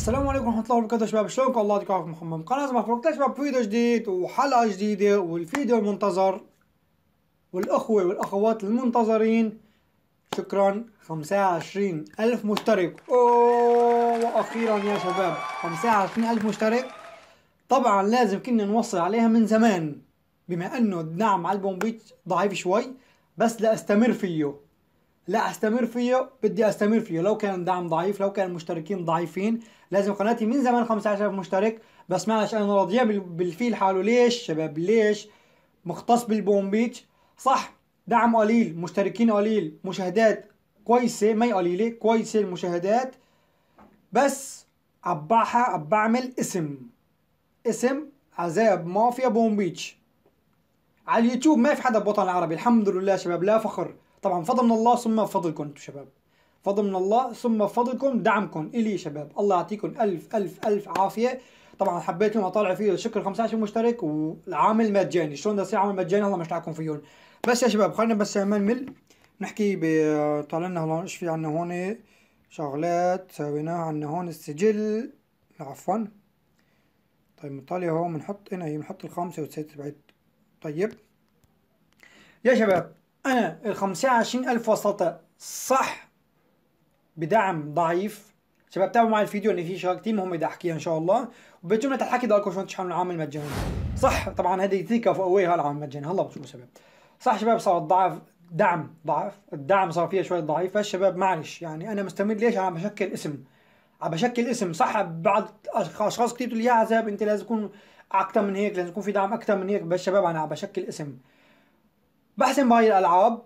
السلام عليكم ورحمه الله وبركاته شباب شلونكم الله يعطيكم العافيه محمد قناه ما فرقتش شباب فيديو جديد وحلقه جديده والفيديو المنتظر والاخوه والاخوات المنتظرين شكرا 25 الف مشترك اوه واخيرا يا شباب 25 الف مشترك طبعا لازم كنا نوصل عليها من زمان بما انه الدعم على البومبيت ضعيف شوي بس لاستمر فيه لا استمر فيه بدي استمر فيه لو كان الدعم ضعيف لو كان المشتركين ضعيفين لازم قناتي من زمان 15000 مشترك بس معلش انا راضيه بالفيل حاله ليش شباب ليش مختص بالبومبيتش صح دعم قليل مشتركين قليل مشاهدات كويسه ما قليله كويسه المشاهدات بس عبعها بعمل اسم اسم عذاب مافيا بومبيتش على اليوتيوب ما في حدا بوطن عربي الحمد لله شباب لا فخر طبعا فضل من الله ثم فضلكم انتم شباب فضل من الله ثم فضلكم دعمكم الي شباب الله يعطيكم الف الف الف عافيه طبعا حبيت اليوم اطالع فيه شكر 15 مشترك والعامل مجاني شلون بدي عامل مجاني هلا مش تعكم فيهم بس يا شباب خلينا بس ما نمل نحكي ب طالع لنا هون ايش في عندنا هون شغلات سويناها عندنا هون السجل عفوا طيب مطالعة هون بنحط هنا هي بنحط الخامسة والسته بعد طيب يا شباب أنا ال 25000 ألف وسطة صح بدعم ضعيف شباب تابعوا معي الفيديو لأن في شغلات كتير مهمة بدي أحكيها إن شاء الله وبجملة الحكي ضلكم شلون تشحنوا العامل مجانا صح طبعا هذه تيك اوف اواي هالعامل المجاني هلا بتشوفوا شباب صح شباب صار ضعف دعم ضعف الدعم صار فيها شوي ضعيف فالشباب معلش يعني أنا مستمر ليش عم بشكل اسم عم بشكل اسم صح بعض أشخاص كتير بتقول لي يا عذاب أنت لازم تكون أكثر من هيك لازم يكون في دعم أكثر من هيك بس شباب أنا عم بشكل اسم بحسن بهاي الالعاب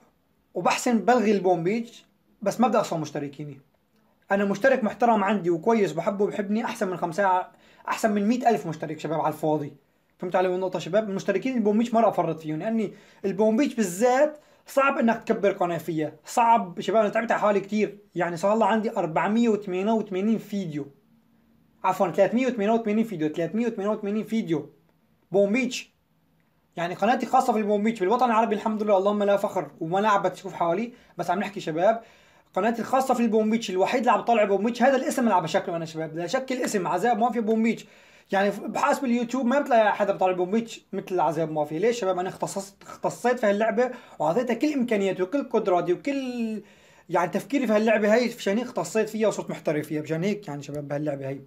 وبحسن بلغي البوم بيتش بس ما بدي اخسر مشتركيني انا مشترك محترم عندي وكويس بحبه وبحبني احسن من خمسة احسن من مئة الف مشترك شباب على الفاضي فهمت علي النقطه شباب المشتركين البومبيج مره افرط فيهم لاني البومبيج بالذات صعب انك تكبر قناه فيها صعب شباب انا تعبت على حالي كثير يعني صار الله عندي 488 فيديو عفوا 388 فيديو 388 فيديو بومبيتش يعني قناتي خاصه في البومبيتش بالوطن العربي الحمد لله اللهم لا فخر وملاعب تشوف حوالي بس عم نحكي شباب قناتي الخاصه في البومبيتش الوحيد اللي عم طالع بومبيتش هذا الاسم اللي عم بشكله انا شباب لا شك الاسم عذاب مافيا بومبيتش يعني بحاسب اليوتيوب ما بتلاقي حدا بطالع بومبيتش مثل عذاب مافيا ليش شباب انا اختصصت اختصيت في هاللعبه وعطيتها كل امكانياتي وكل قدراتي وكل يعني تفكيري في هاللعبه هي مشان هيك اختصيت فيها وصرت محترف فيها مشان هيك يعني شباب بهاللعبه هي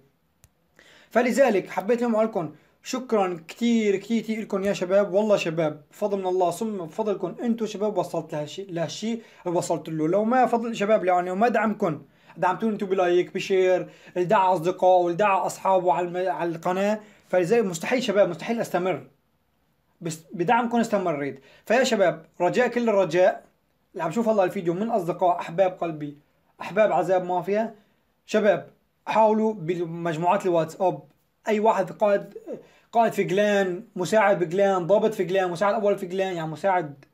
فلذلك حبيت لهم اقول لكم شكرا كثير كثير كثير لكم يا شباب والله شباب بفضل من الله ثم بفضلكم انتم شباب وصلت لهالشيء لهالشيء وصلت له لو ما فضل شباب يعني وما دعمكم دعمتوني انتم بلايك بشير الدعاء اصدقائه والدعاء اصحابه على على القناه فلذلك مستحيل شباب مستحيل استمر بس بدعمكم استمريت فيا شباب رجاء كل الرجاء اللي عم شوف هلا الفيديو من اصدقاء احباب قلبي احباب عذاب مافيا شباب حاولوا بمجموعات الواتساب اي واحد قائد قائد في جلان مساعد بجلان ضابط في جلان مساعد اول في جلان يعني مساعد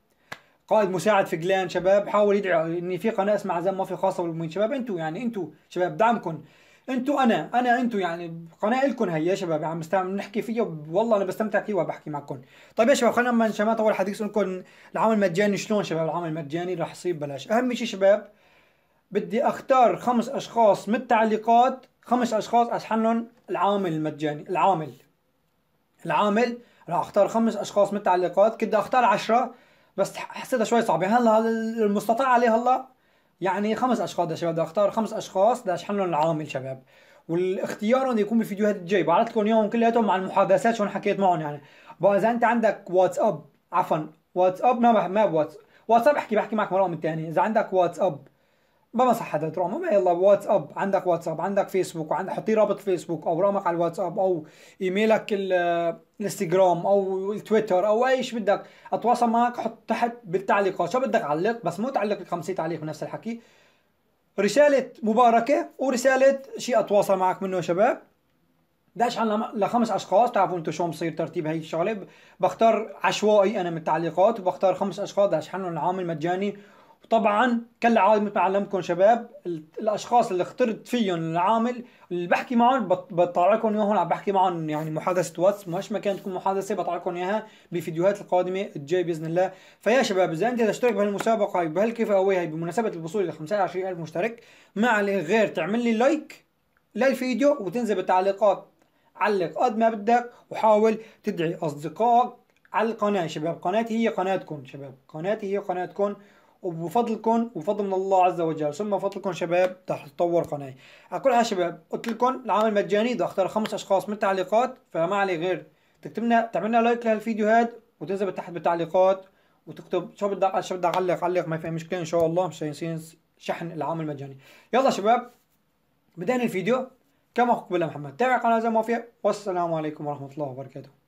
قائد مساعد في جلان شباب حاول يدعي ان في قناه اسمها عزام مافيا خاصه بالمؤمنين شباب انتوا يعني انتوا شباب دعمكم انتوا انا انا انتوا يعني قناه لكم هي يا شباب عم يعني نحكي فيها والله انا بستمتع فيها وبحكي معكم طيب يا شباب خلينا ما عشان ما اطول الحديث لكم العمل المجاني شلون شباب العمل المجاني راح يصير ببلاش اهم شيء شباب بدي اختار خمس اشخاص من التعليقات خمس اشخاص اشحنهم العامل المجاني العامل العامل راح اختار خمس اشخاص من التعليقات كنت اختار عشرة بس حسيتها شوي صعبه هلا المستطاع عليه هلا يعني خمس اشخاص يا شباب بدي اختار خمس اشخاص بدي اشحنهم العامل شباب والاختيار يكون بالفيديوهات الجاي بعرض لكم اياهم كلياتهم مع المحادثات شلون حكيت معهم يعني بقى اذا انت عندك واتساب عفوا واتساب ما بح... ما بواتساب واتساب احكي بحكي معك مره من الثانيه اذا عندك واتساب حدا حدد ما يلا واتساب عندك واتساب عندك فيسبوك وعند حطي رابط فيسبوك او رقمك على الواتساب او ايميلك الانستغرام او التويتر او اي شيء بدك اتواصل معك حط تحت بالتعليقات شو بدك علق بس مو تعلق لك 50 تعليق بنفس الحكي رساله مباركه ورساله شيء اتواصل معك منه يا شباب داش عن لخمس اشخاص بتعرفوا انتم شو مصير ترتيب هي الشغله بختار عشوائي انا من التعليقات وبختار خمس اشخاص داش عنهم العامل مجاني طبعا كالعاده مثل ما علمكم شباب الاشخاص اللي اخترت فيهم العامل اللي بحكي معهم بطلع لكم اياهم عم بحكي معهم يعني محادثه واتس مش ما كانت تكون محادثه بطلع لكم اياها بفيديوهات القادمه الجاي باذن الله فيا شباب اذا انت تشترك بهالمسابقه هاي بهالكيف اوي هاي بمناسبه الوصول ل 25000 مشترك ما عليك غير تعمل لي لايك للفيديو وتنزل بالتعليقات علق قد ما بدك وحاول تدعي اصدقائك على القناه شباب قناتي هي قناتكم شباب قناتي هي قناتكم وبفضلكم وفضل من الله عز وجل ثم بفضلكم شباب رح تطور قناتي على كل حال شباب قلت لكم العمل مجاني بدي اختار خمس اشخاص من التعليقات فما علي غير تكتبنا تعملنا لايك لهالفيديو هاد وتنزل تحت بالتعليقات وتكتب شو بدك شو بدك علق علق ما في مشكله ان شاء الله مش يصير شحن العام المجاني يلا شباب بدأنا الفيديو كما قبل محمد تابع قناه زي ما فيها والسلام عليكم ورحمه الله وبركاته